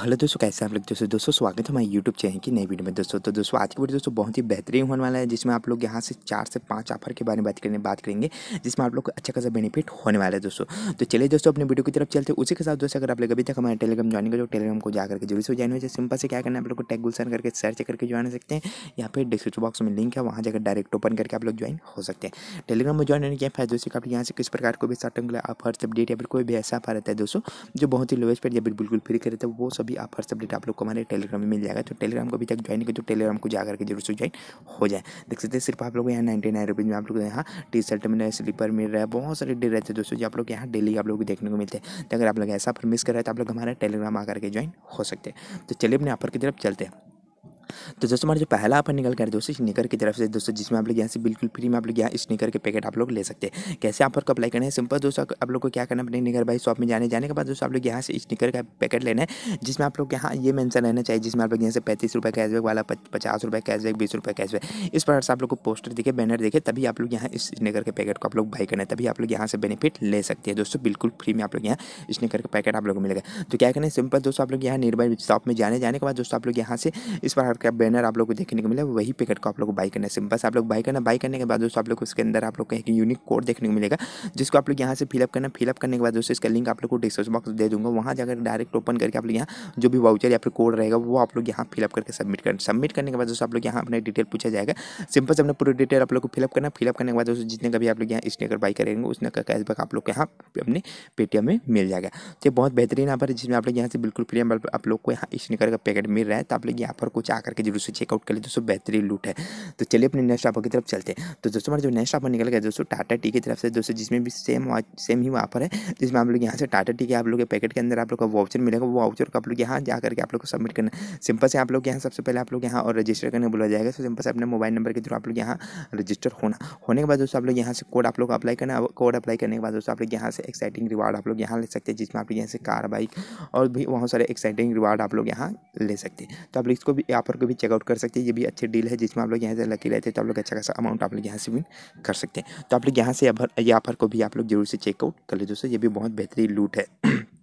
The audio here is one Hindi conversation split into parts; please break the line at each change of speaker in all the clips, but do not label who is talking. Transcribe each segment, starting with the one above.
हेलो दोस्तों कैसे आप लोग दोस्तों दोस्तों स्वागत है हमारे यूट्यूब चैनल की नई वीडियो में दोस्तों तो दोस्तों आज की वीडियो दोस्तों बहुत ही बेहतरीन होने वाला है जिसमें आप लोग यहाँ से चार से पाँच ऑफर के बारे में बात करने बात करेंगे जिसमें आप लोग को अच्छा खासा बेनिफिट होने वाला है दोस्तों तो चलिए दोस्तों अपने वीडियो की तरफ चलते उसी के साथ दोस्तों अगर आप लोग अभी तक हमारे टेलीग्राम ज्वाइन करो टेलीग्राम को जाकर के जो भी ज्वाइन हो जाए सिंपल से क्या करना है आप लोग को टैग गुलसन करके सर्च करके ज्वाइन हो सकते हैं या फिर डिस्क्रिप्शन बॉक्स में लिंक है वहाँ जाकर डायरेक्ट ओपन करके आप लोग ज्वाइन हो सकते हैं टेलीग्राम में ज्वाइन होने के फायदे दोस्तों आप यहाँ से किस प्रकार को भी स्टार्टिंग ऑफर अपडेट या फिर कोई भी ऐसा ऑफर रहता है दोस्तों जो बहुत ही लोवेस्ट पर या बिल्कुल फ्री करते हैं वो सब भी आप सब डेट आप लोग को हमारे टेलीग्राम में मिल जाएगा तो टेलीग्राम को अभी तक ज्वाइन नहीं तो टेलीग्राम को जा करके जरूर से ज्वाइन हो जाए देख सकते हैं सिर्फ आप लोग यहाँ नाइन्टी नाइन रुपीज़ में आप लोग यहाँ टी शर्ट मिल रहा है स्लीपर मिल रहा है बहुत सारे डे रहते हैं दोस्तों जो आप लोग यहाँ डेली आप लोग को देखने को मिलते हैं तो अगर आप लोग ऐसा ऑफर मिस कर रहे हैं तो आप लोग हमारे टेलीग्राम आकर के ज्वाइन हो सकते हैं तो चलिए अपने ऑफर की तरफ चलते हैं तो दोस्तों हमारा जो पहला ऑफर निकल कर दोस्तों स्नीकर की तरफ से दोस्तों जिसमें आप लोग यहाँ से बिल्कुल फ्री में आप लोग यहाँ स्नीकर के पैकेट आप लोग ले सकते हैं कैसे ऑफर को अप्लाई करना है सिंपल दोस्तों आप लोग को क्या करना अपने निगर भाई शॉप में जाने जाने के बाद दोस्तों आप लोग यहाँ से स्नीकर का पैकेट लेना है जिसमें आप लोग यहाँ ये मेंशन रहना चाहिए जिसमें आप लोग यहाँ से पैंतीस रुपये कैशबैक वाला पचास रुपये कैशबैक बीस रुपये कैशबैक इस प्रकार से आप लोग को पोस्टर देखे बैनर देखे तभी आप लोग यहाँ स्नीकर के पैकेट को आप लोग बाई करना है तभी आप लोग यहाँ से बेनिफिट ले सकते हैं दोस्तों बिल्कुल फ्री में आप लोग यहाँ स्नीकर का पैकेट आप लोग को मिलेगा तो क्या करना है सिंपल दोस्तों आप लोग यहाँ निर्भर शॉप में जाने जाने के बाद दोस्तों आप लोग यहाँ से इस प्रकार का बैनर आप लोग को देखने को मिला वही पैकेट को आप लोग को बाई करना सिंपल बस आप लोग बाई करना बाई करने के बाद दोस्तों आप लोग उसके अंदर आप लोग एक यूनिक कोड देखने को मिलेगा जिसको आप लोग यहाँ से फिलअप करना फिलअप करने के बाद दोस्तों इसका लिंक आप लोग को डिस्क्रिप्शन बॉक्स दे दूँगा वहाँ जाकर डायरेक्ट ओपन करके आप लोग यहाँ जो भी वाउचर या फिर कोड रहेगा वो आप लोग यहाँ फिलअप करके सबमिट कर सबमिट करने के बाद दोस्तों आप लोग यहाँ अपने डिटेल पूछा जाएगा सिंपल से अपने पूरे डिटेल आप लोग को फिलअप करना फिलअप करने के बाद दोस्तों जितने का भी आप लोग यहाँ स्नेकर बाई करेंगे उसने का कैशबैक आप लोग को यहाँ अपने पेटीएम में मिल जाएगा तो बहुत बेहतरीन यहाँ पर जिसमें आप लोग यहाँ से बिल्कुल फ्री आप लोग को यहाँ स्निकर का पैकेट मिल रहा है तो आप लोग यहाँ पर कुछ आकर करके जरूर से चेकआउट कर ले दोस्तों बेहतरीन लूट है तो चलिए अपने नेक्स्ट ऑफर की तरफ चलते हैं तो दोस्तों हमारा जो नेक्स्ट ऑफर निकल गया दोस्तों टाटा टी की तरफ से दोस्तों जिसमें भी सेम सेम ही ऑफर है जिसमें आप लोग यहाँ से टाटा टी के आप लोग के पैकेट के अंदर आप लोग का वाउचर मिलेगा वो वाउचर को आप लोग यहाँ जा करके आप लोग को सबमिट करना सिंपल से आप लोग यहाँ सबसे पहले आप लोग यहाँ और रजिस्टर करने बोला जाएगा तो सिंपल से अपने मोबाइल नंबर के थ्रू आप लोग यहाँ रजिस्टर होना होने के बाद दोस्तों आप लोग यहाँ से कोड आप लोग अप्लाई करना कोड अप्लाई करने के बाद दोस्तों आप लोग यहाँ से एक्साइटिंग रिवार्ड आप लोग यहाँ ले सकते हैं जिसमें आप लोग यहाँ से कार बाइक और भी बहुत सारे एक्साइटिंग रिवार्ड आप लोग यहाँ ले सकते हैं तो आप लोग इसको भी यहाँ पर नंबर को भी चेकआउट कर सकते हैं ये भी अच्छी डील है जिसमें आप लोग यहाँ से लकी रहते हैं तो आप लोग अच्छा खासा अमाउंट आप लोग यहाँ से विन कर सकते हैं तो आप लोग यहाँ से ये ऑफर को भी आप लोग जरूर से चेकआउट कर ले दोस्तों ये भी बहुत बेहतरीन लूट है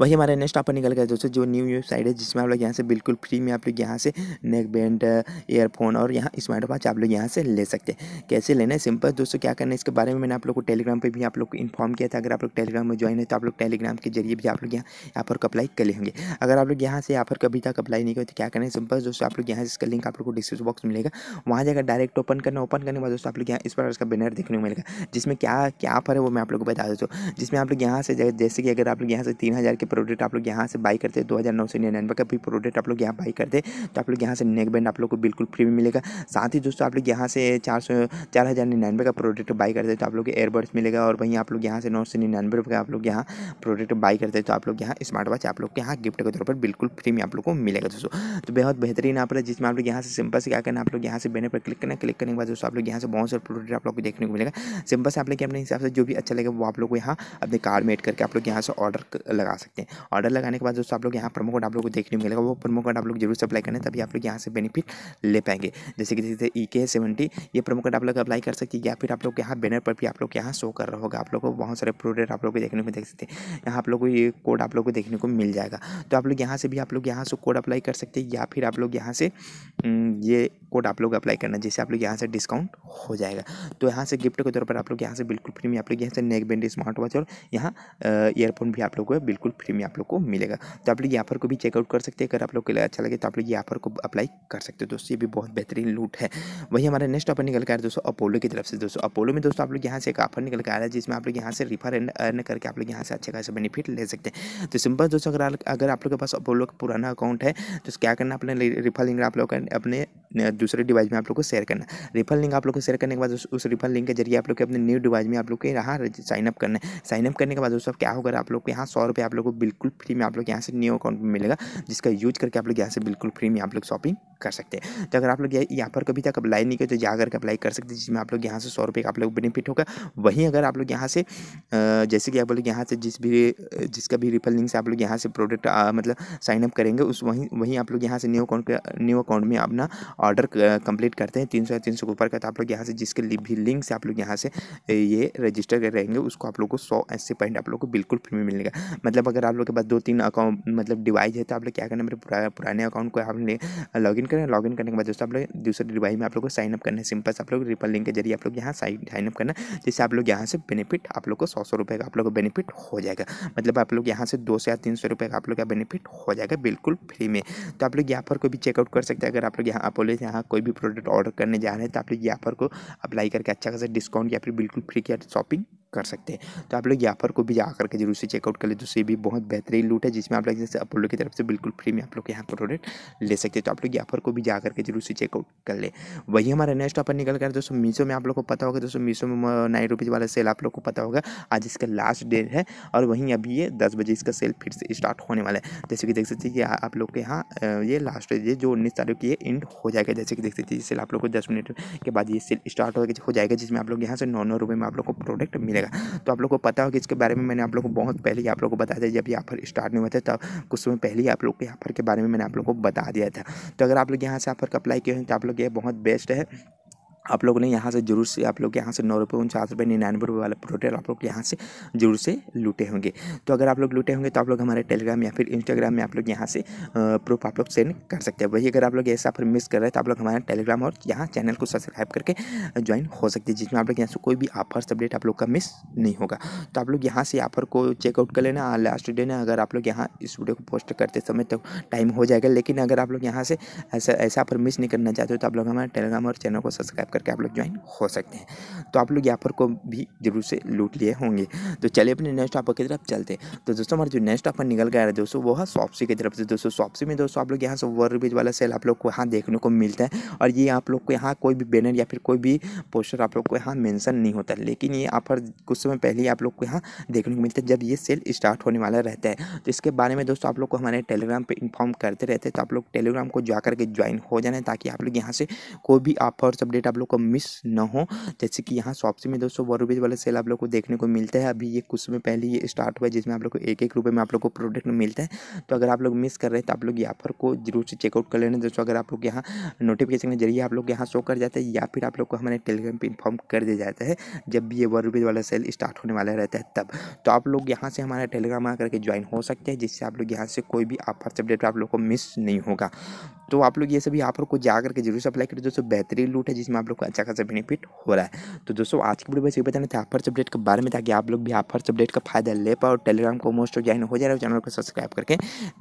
वही हमारे नेक्स्ट आप निकल गया दोस्तों जो न्यू वेबसाइट है जिसमें आप लोग यहाँ से बिल्कुल फ्री में आप लोग यहाँ से नेक बैंड ईयरफोन और यहाँ स्मार्ट वॉच आप लोग यहाँ से ले सकते हैं कैसे लेना है सिंपल दोस्तों क्या करना है इसके बारे में मैंने आप लोग को टेलीग्राम पर भी आप लोग को इन्फॉर्म किया था अगर आप लोग टेलीग्राम में ज्वाइन है तो आप लोग टेलीग्राम के जरिए भी आप लोग यहाँ यहाँ पर अप्लाई कर लेंगे अगर आप लोग यहाँ से यहाँ पर कभी तक अप्लाई नहीं करते क्या करना है सिंपल दोस्तों आप लोग यहाँ से इसका लिंक आप लोग को डिस्क्रिप्शन बॉक्स मिलेगा वहाँ जाकर डायरेक्ट ओपन करना ओपन करने के बाद दोस्तों आप लोग यहाँ इस पर उसका बैनर देखने को मिलेगा जिसमें क्या क्या ऑफर है वो मैं आप लोग को बता देता हूँ जिसमें आप लोग यहाँ से जैसे कि अगर आप लोग यहाँ से तीन हज़ार के के प्रोडक्ट आप लोग यहाँ से बाई करते हैं दो हज़ार नौ सौ का भी प्रोडक्ट आप लोग यहाँ बाई करते हैं तो आप लोग यहाँ से नेक बैंड आप लोग को बिल्कुल फ्री में मिलेगा साथ ही दोस्तों आप लोग यहाँ से चार सौ चार हज़ार निन्यानवे का प्रोडक्ट बाई करते हैं तो आप लोग एयरबड्स मिलेगा और वहीं आप लोग यहाँ से नौ सौ निन्यानवे रुपये का आप लोग यहाँ प्रोडक्ट बाई करते हैं तो आप लोग यहाँ स्मार्ट वॉच आप लोग के यहाँ गिफ्ट के तौर पर बिल्कुल फ्री में आप लोग को मिलेगा दोस्तों तो बहुत बेहतरीन आप जिसमें आप लोग यहाँ से सिंपल से क्या करना आप लोग यहाँ से बैनर पर क्लिक करना क्लिक करने के बाद दोस्तों आप लोग यहाँ से बहुत सारे प्रोडक्ट आप लोग को देखने को मिलेगा सिंपल से आप लोग अपने हिसाब से जो भी अच्छा लगेगा वो आप लोग को यहाँ अपने कार्ड में एड करके आप लोग यहाँ से ऑर्डर लगा सकते हैं सकते हैं ऑर्डर लगाने के बाद दोस्तों आप लोग यहाँ प्रोमो कोड आप लोग को देखने मिलेगा वो प्रोमो कोड आप लोग जरूर अप्लाई करें तभी आप लोग यहाँ से बेनिफिट ले पाएंगे जैसे कि जैसे ई के सेवेंटी ये प्रोमो कोड आप लोग अप्लाई कर सकती है या फिर आप लोग यहाँ बैनर पर भी आप लोग यहाँ शो कर रहा होगा आप लोग को बहुत सारे प्रोडक्ट आप लोग को देखने को देख सकते हैं यहाँ आप लोग को ये कोड आप लोग को देखने को मिल जाएगा तो आप लोग यहाँ से भी आप लोग यहाँ से कोड अप्लाई कर सकते हैं या फिर आप लोग यहाँ से ये कोड आप लोग अप्लाई करना जैसे आप लोग यहाँ से डिस्काउंट हो जाएगा तो यहाँ से गिफ्ट के तौर पर आप लोग यहाँ से बिल्कुल फ्री में आप लोग यहाँ से नेक बैंड स्मार्ट वॉच और यहाँ ईयरफोन भी आप लोग को बिल्कुल फ्री फ्री में आप लोग को मिलेगा तो आप लोग ये ऑफर को भी चेकआउट कर सकते हैं अगर आप लोग के लिए अच्छा लगे तो आप लोग ये ऑफर को अप्लाई कर सकते हो दोस्तों ये भी बहुत बेहतरीन लूट है वही हमारा नेक्स्ट ऑफर निकल कर आ रहा है दोस्तों अपोलो की तरफ से दोस्तों अपोलो में दोस्तों आप लोग यहाँ से एक ऑफर निकल कर आ रहा है जिसमें आप लोग यहाँ से रिफर एंड अर्न करके आप लोग यहाँ से अच्छे खासा बेनिफिट ले सकते हैं तो सिंपल दोस्तों अगर अगर आप लोग के पास अपोलो का पुराना अकाउंट है तो क्या करना अपने रिफर लिंक आप लोग अपने दूसरे डिवाइस में आप लोग को शेयर करना रिफर लिंक आप लोग को शेयर करने के बाद उस रिफर लिंक के जरिए आप लोग अपने न्यू डिवाइस में आप लोग के यहाँ साइनअप करना है साइनअप करने के बाद दोस्तों क्या होगा आप लोग को यहाँ सौ रुपये आप लोग को बिल्कुल फ्री में आप लोग यहाँ से न्यू अकाउंट में मिलेगा जिसका यूज करके आप लोग यहाँ से बिल्कुल फ्री में आप लोग शॉपिंग कर सकते हैं तो अगर आप लोग यहाँ पर कभी तक अप्लाई नहीं किया तो जाकर के अप्लाई कर सकते हैं जिसमें आप लोग यहाँ से सौ रुपये का आप लोग बेनिफिट होगा वहीं अगर आप लोग यहाँ से जैसे कि आप लोग यहाँ से जिस भी जिसका भी रिफल लिंक से आप लोग यहाँ से प्रोडक्ट मतलब साइनअप करेंगे उस वहीं वहीं आप लोग यहाँ से न्यू अकाउंट न्यू अकाउंट में अपना ऑर्डर कंप्लीट करते हैं तीन सौ या तीन सौ ऊपर का तो आप लोग यहाँ से जिसके भी लिंक से आप लोग यहाँ से ये रजिस्टर कर रहेंगे उसको आप लोग को सौ ऐसे पॉइंट आप लोग को बिल्कुल फ्री में मिलेगा मतलब अगर आप लोग के पास दो तीन अकाउंट मतलब डिवाइस है तो आप लोग क्या करना मेरे पुरा, पुराने अकाउंट को आपने करना करें इन करने के बाद दोस्तों आप लोग दूसरे डिवाइस में आप लोग को साइनअप करना है सिंपल से आप लोग रिपल लिंक के जरिए आप लोग यहाँ साइनअप करना जिससे आप लोग यहाँ से बेनिफिट आप लोग को सौ सौ रुपये का आप लोग को बेनिफिट हो जाएगा मतलब आप लोग यहाँ से दो सौ या तीन सौ रुपये का आप लोग का बेनिफिट हो जाएगा बिल्कुल फ्री में तो आप लोग यहाँ पर कोई भी चेकआउट कर सकते हैं अगर आप लोग यहाँ अपोलो यहाँ कोई भी प्रोडक्ट ऑर्डर करने जा रहे हैं तो आप लोग यहाँ पर को अप्लाई करके अच्छा खासा डिस्काउंट या फिर बिल्कुल फ्री की शॉपिंग कर सकते हैं तो आप लोग याफर को भी जा करके जरूर से चेकआउट कर ले तो ये भी बहुत बेहतरीन लूट है जिसमें आप लोग जैसे अपोलो की तरफ से बिल्कुल फ्री में आप लोग यहाँ पर प्रोडक्ट ले सकते हैं तो आप लोग याफर को भी जा करके जरूर से चेकआउट कर ले वही हमारा नेक्स्ट ऑफर निकल कर दोस्तों मीशो में आप लोग को पता होगा दोस्तों मीशो में नाइन रुपीज़ वाला सेल आप लोग को पता होगा आज इसका लास्ट डेट है और वहीं अभी ये दस बजे इसका सेल फिर से स्टार्ट होने वाला है जैसे कि देख सकते हैं कि आप लोग के यहाँ ये लास्ट ये जो उन्नीस तारीख की ये एंड हो जाएगा जैसे कि देख सकते हैं सेल आप लोग को दस मिनट के बाद ये सेल स्टार्ट हो जाएगा जिसमें आप लोग यहाँ से नौ नौ रुपये में आप लोग को प्रोडक्ट मिले मिलेगा तो आप लोग को पता होगा इसके बारे में मैंने आप लोग को बहुत पहले ही आप लोग को बताया था जब ये ऑफर स्टार्ट नहीं हुआ था तब कुछ समय पहले ही आप लोग के ऑफर के बारे में मैंने आप लोग को बता दिया था तो अगर आप लोग यहाँ से यहाँ अप्लाई किए हैं तो आप लोग ये बहुत बेस्ट है आप लोग ने यहाँ से जरूर से आप लोग यहाँ से नौ रुपये उनचास रुपये निन्यानवे रुपये वाला टोटल आप लोग यहाँ से जरूर से लूटे होंगे तो अगर आप लोग लूटे होंगे तो आप लोग हमारे टेलीग्राम या फिर इंस्टाग्राम में आप लोग यहाँ से प्रूफ आप लोग सेंड कर सकते हैं वही अगर आप लोग ऐसा फिर मिस कर रहे हैं तो आप लोग हमारे टेलीग्राम और यहाँ चैनल को सब्सक्राइब करके ज्वाइन हो सकते हैं जिसमें आप लोग यहाँ से कोई भी ऑफर्स अपडेट आप लोग का मिस नहीं होगा तो आप लोग यहाँ से ऑफर को चेकआउट कर लेना लास्ट डे ना अगर आप लोग यहाँ इस वीडियो को पोस्ट करते समय तो टाइम हो जाएगा लेकिन अगर आप लोग यहाँ से ऐसा ऐसा ऑफर मिस नहीं करना चाहते हो तो आप लोग हमारे टेलीग्राम और चैनल को सब्सक्राइब करके आप लोग ज्वाइन हो सकते हैं तो आप लोग यहाँ पर को भी जरूर से लूट लिए होंगे तो चलिए अपने नेक्स्ट ऑफर की तरफ चलते हैं तो दोस्तों हमारा जो नेक्स्ट ऑफर निकल गया है दोस्तों वो है सॉप्सी की तरफ से दोस्तों सॉप्सी में दोस्तों आप लोग यहाँ से वर रुपीज वाला सेल आप लोग को यहाँ देखने को मिलता है और ये आप लोग को यहाँ कोई भी बैनर या फिर कोई भी पोस्टर आप लोग को यहाँ मैंसन नहीं होता लेकिन ये ऑफर कुछ समय पहले ही आप लोग को यहाँ देखने को मिलता है जब ये सेल स्टार्ट होने वाला रहता है तो इसके बारे में दोस्तों आप लोग को हमारे टेलीग्राम पर इन्फॉर्म करते रहते हैं तो आप लोग टेलीग्राम को जाकर के ज्वाइन हो जाना ताकि आप लोग यहाँ से कोई भी ऑफर्स अपडेट आप लोग लोग को मिस ना हो जैसे कि यहाँ शॉपसी में दोस्तों वन रुपीज़ वाला सेल आप लोग को देखने को मिलता है अभी ये कुछ में पहले ये स्टार्ट हुआ है जिसमें आप लोग को एक एक रुपये में आप लोग को प्रोडक्ट मिलता है तो अगर आप लोग मिस कर रहे हैं तो आप लोग यहाँ पर को जरूर से चेकआउट कर लेना दोस्तों अगर आप लोग यहाँ नोटिफिकेशन के जरिए आप लोग यहाँ शो कर जाते हैं या फिर आप लोग को हमारे टेलीग्राम पर इन्फॉर्म कर दिया जाता है जब भी ये वन रुपीज़ वाला सेल स्टार्ट होने वाला रहता है तब तो आप लोग यहाँ से हमारा टेलीग्राम आकर के ज्वाइन हो सकते हैं जिससे आप लोग यहाँ से कोई भी ऑफर अपडेट आप लोग को मिस नहीं होगा तो आप लोग ये सभी ऑफर को जाकर के जरूर से अप्लाई करें दोस्तों बेहतरीन लूट है जिसमें आप लोग को अच्छा खासा बेनिफिट हो रहा है तो दोस्तों आज की वीडियो में ये बताने था ऑफर्स अपडेट के बारे में ताकि आप लोग भी ऑफर्स अपडेट का फायदा ले पाओ टेलीग्राम को मोस्ट ज्वाइन हो जाए चैनल को सब्सक्राइब करके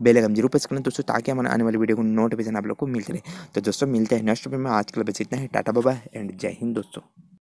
बेलगम जरूर प्रेस करें दोस्तों ताकि हमारे आने वाली वीडियो को नोटिफिकेशन आप लोग को मिलते रहे तो दोस्तों मिलते हैं नेक्स्ट वीडियो में आज के लिए बस इतना है टाटा बाबा एंड जय हिंद दोस्तों